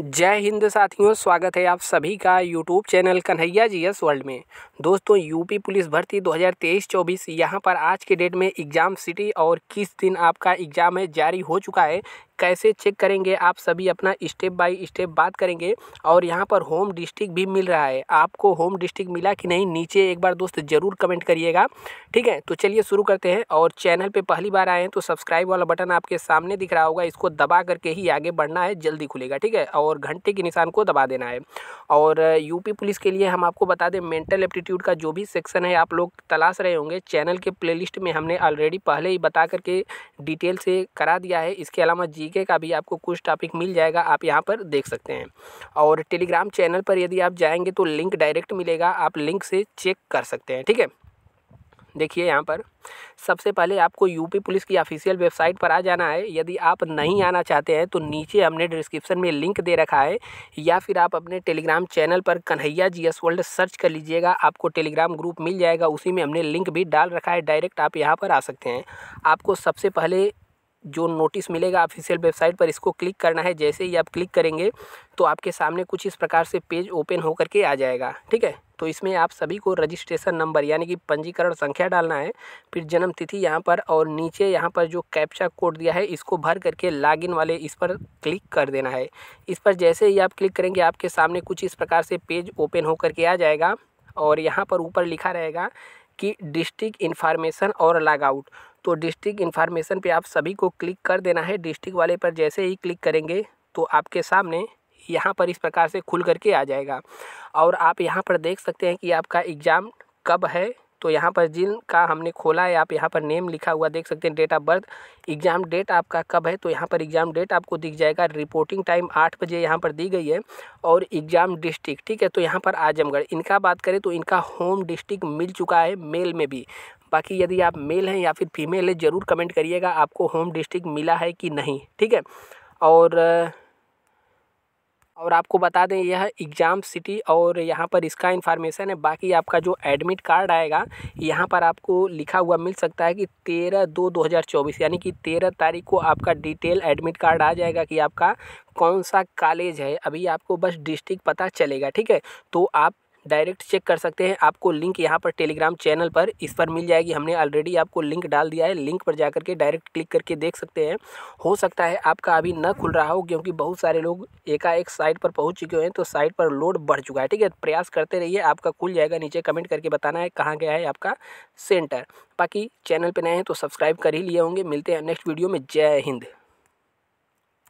जय हिंद साथियों स्वागत है आप सभी का YouTube channel Kanhaiya G S world में दोस्तों यूपी पुलिस भर्ती 2023-24 यहां पर आज के डेट में एग्ज़ाम सिटी और किस दिन आपका एग्ज़ाम है जारी हो चुका है कैसे चेक करेंगे आप सभी अपना स्टेप बाय स्टेप बात करेंगे और यहाँ पर होम डिस्ट्रिक्ट भी मिल रहा है आपको होम डिस्ट्रिक्ट मिला कि नहीं नीचे एक बार दोस्त ज़रूर कमेंट करिएगा ठीक है तो चलिए शुरू करते हैं और चैनल पर पहली बार आए हैं तो सब्सक्राइब वाला बटन आपके सामने दिख रहा होगा इसको दबा करके ही आगे बढ़ना है जल्दी खुलेगा ठीक है और घंटे के निशान को दबा देना है और यूपी पुलिस के लिए हम आपको बता दें मेंटल एप्टीट्यूड का जो भी सेक्शन है आप लोग तलाश रहे होंगे चैनल के प्लेलिस्ट में हमने ऑलरेडी पहले ही बता करके डिटेल से करा दिया है इसके अलावा जी तरीके का भी आपको कुछ टॉपिक मिल जाएगा आप यहाँ पर देख सकते हैं और टेलीग्राम चैनल पर यदि आप जाएंगे तो लिंक डायरेक्ट मिलेगा आप लिंक से चेक कर सकते हैं ठीक है देखिए यहाँ पर सबसे पहले आपको यूपी पुलिस की ऑफिशियल वेबसाइट पर आ जाना है यदि आप नहीं आना चाहते हैं तो नीचे हमने डिस्क्रिप्शन में लिंक दे रखा है या फिर आप अपने टेलीग्राम चैनल पर Kanhaiya G S world search कर लीजिएगा आपको टेलीग्राम ग्रुप मिल जाएगा उसी में हमने लिंक भी डाल रखा है डायरेक्ट आप यहाँ पर आ सकते हैं आपको सबसे पहले जो नोटिस मिलेगा ऑफिशियल वेबसाइट पर इसको क्लिक करना है जैसे ही आप क्लिक करेंगे तो आपके सामने कुछ इस प्रकार से पेज ओपन होकर के आ जाएगा ठीक है तो इसमें आप सभी को रजिस्ट्रेशन नंबर यानी कि पंजीकरण संख्या डालना है फिर जन्म तिथि यहाँ पर और नीचे यहाँ पर जो कैप्चा कोड दिया है इसको भर करके लॉगिन वाले इस पर क्लिक कर देना है इस पर जैसे ही आप क्लिक करेंगे आपके सामने कुछ इस प्रकार से पेज ओपन होकर के आ जाएगा और यहाँ पर ऊपर लिखा रहेगा कि डिस्ट्रिक्ट इन्फॉर्मेशन और आउट तो डिस्ट्रिक्ट इन्फॉर्मेशन पे आप सभी को क्लिक कर देना है डिस्ट्रिक्ट वाले पर जैसे ही क्लिक करेंगे तो आपके सामने यहाँ पर इस प्रकार से खुल करके आ जाएगा और आप यहाँ पर देख सकते हैं कि आपका एग्ज़ाम कब है तो यहाँ पर जिन का हमने खोला है आप यहाँ पर नेम लिखा हुआ देख सकते हैं date of birth exam date आपका कब है तो यहाँ पर एग्ज़ाम डेट आपको दिख जाएगा रिपोर्टिंग टाइम आठ बजे यहाँ पर दी गई है और एग्ज़ाम डिस्ट्रिक्ट ठीक है तो यहाँ पर आजमगढ़ इनका बात करें तो इनका होम डिस्ट्रिक्ट मिल चुका है मेल में भी बाकी यदि आप मेल हैं या फिर फीमेल है ज़रूर कमेंट करिएगा आपको होम डिस्ट्रिक्ट मिला है कि नहीं ठीक है और और आपको बता दें यह एग्ज़ाम सिटी और यहाँ पर इसका इन्फॉर्मेशन है बाकी आपका जो एडमिट कार्ड आएगा यहाँ पर आपको लिखा हुआ मिल सकता है कि तेरह दो दो हज़ार चौबीस यानी कि तेरह तारीख को आपका डिटेल एडमिट कार्ड आ जाएगा कि आपका कौन सा कॉलेज है अभी आपको बस डिस्ट्रिक्ट पता चलेगा ठीक है तो आप डायरेक्ट चेक कर सकते हैं आपको लिंक यहाँ पर टेलीग्राम चैनल पर इस पर मिल जाएगी हमने ऑलरेडी आपको लिंक डाल दिया है लिंक पर जाकर के डायरेक्ट क्लिक करके देख सकते हैं हो सकता है आपका अभी न खुल रहा हो क्योंकि बहुत सारे लोग एकाएक साइट पर पहुँच चुके हैं तो साइट पर लोड बढ़ चुका है ठीक है प्रयास करते रहिए आपका खुल जाएगा नीचे कमेंट करके बताना है कहाँ गया है आपका सेंटर बाकी चैनल पर नए हैं तो सब्सक्राइब कर ही लिए होंगे मिलते हैं नेक्स्ट वीडियो में जय हिंद